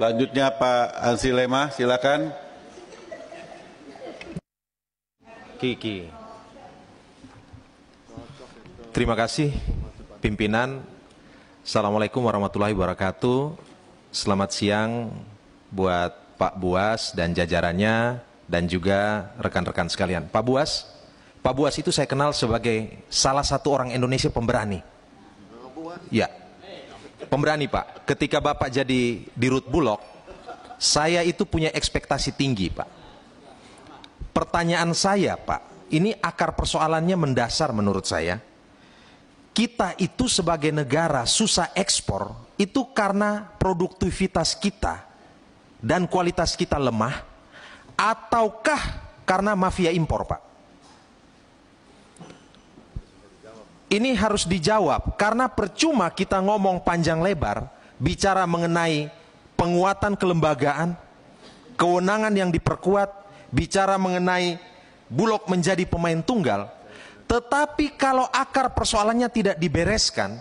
Lanjutnya Pak Ansi Lema, silakan. Kiki. Terima kasih pimpinan. Assalamualaikum warahmatullahi wabarakatuh. Selamat siang buat Pak Buas dan jajarannya dan juga rekan-rekan sekalian. Pak Buas, Pak Buas itu saya kenal sebagai salah satu orang Indonesia pemberani. Ya, pemberani Pak, ketika Bapak jadi dirut bulog, saya itu punya ekspektasi tinggi Pak. Pertanyaan saya Pak, ini akar persoalannya mendasar menurut saya. Kita itu sebagai negara susah ekspor itu karena produktivitas kita dan kualitas kita lemah ataukah karena mafia impor Pak? ini harus dijawab karena percuma kita ngomong panjang lebar bicara mengenai penguatan kelembagaan, kewenangan yang diperkuat, bicara mengenai Bulog menjadi pemain tunggal, tetapi kalau akar persoalannya tidak dibereskan,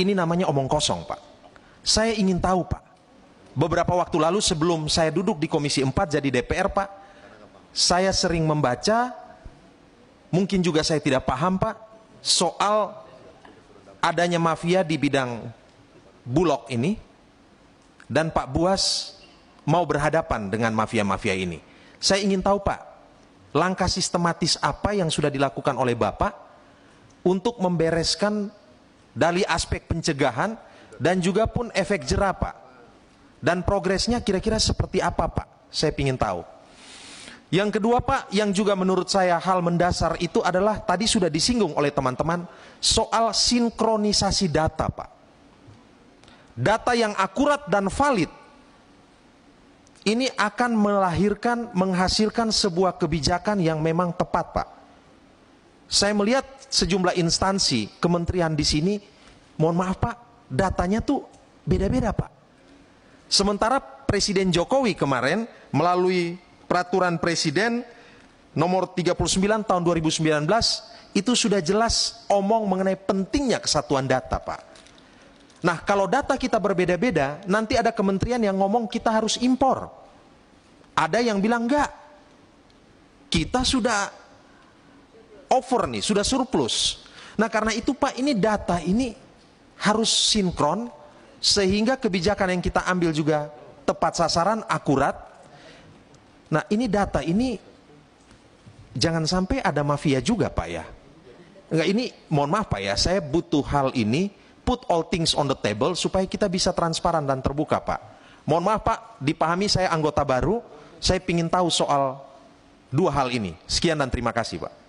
ini namanya omong kosong, Pak. Saya ingin tahu, Pak. Beberapa waktu lalu sebelum saya duduk di Komisi 4 jadi DPR, Pak, saya sering membaca mungkin juga saya tidak paham Pak, soal adanya mafia di bidang bulog ini, dan Pak Buas mau berhadapan dengan mafia-mafia ini. Saya ingin tahu Pak, langkah sistematis apa yang sudah dilakukan oleh Bapak untuk membereskan dari aspek pencegahan dan juga pun efek jerah Pak. Dan progresnya kira-kira seperti apa Pak? Saya ingin tahu. Yang kedua Pak, yang juga menurut saya hal mendasar itu adalah tadi sudah disinggung oleh teman-teman soal sinkronisasi data Pak. Data yang akurat dan valid ini akan melahirkan, menghasilkan sebuah kebijakan yang memang tepat Pak. Saya melihat sejumlah instansi, kementerian di sini, mohon maaf Pak, datanya tuh beda-beda Pak. Sementara Presiden Jokowi kemarin melalui peraturan presiden nomor 39 tahun 2019 itu sudah jelas omong mengenai pentingnya kesatuan data, Pak. Nah, kalau data kita berbeda-beda, nanti ada kementerian yang ngomong kita harus impor. Ada yang bilang enggak. Kita sudah over nih, sudah surplus. Nah, karena itu Pak, ini data ini harus sinkron sehingga kebijakan yang kita ambil juga tepat sasaran, akurat, Nah ini data ini jangan sampai ada mafia juga Pak ya. Enggak ini mohon maaf Pak ya, saya butuh hal ini put all things on the table supaya kita bisa transparan dan terbuka Pak. Mohon maaf Pak, dipahami saya anggota baru, saya ingin tahu soal dua hal ini. Sekian dan terima kasih Pak.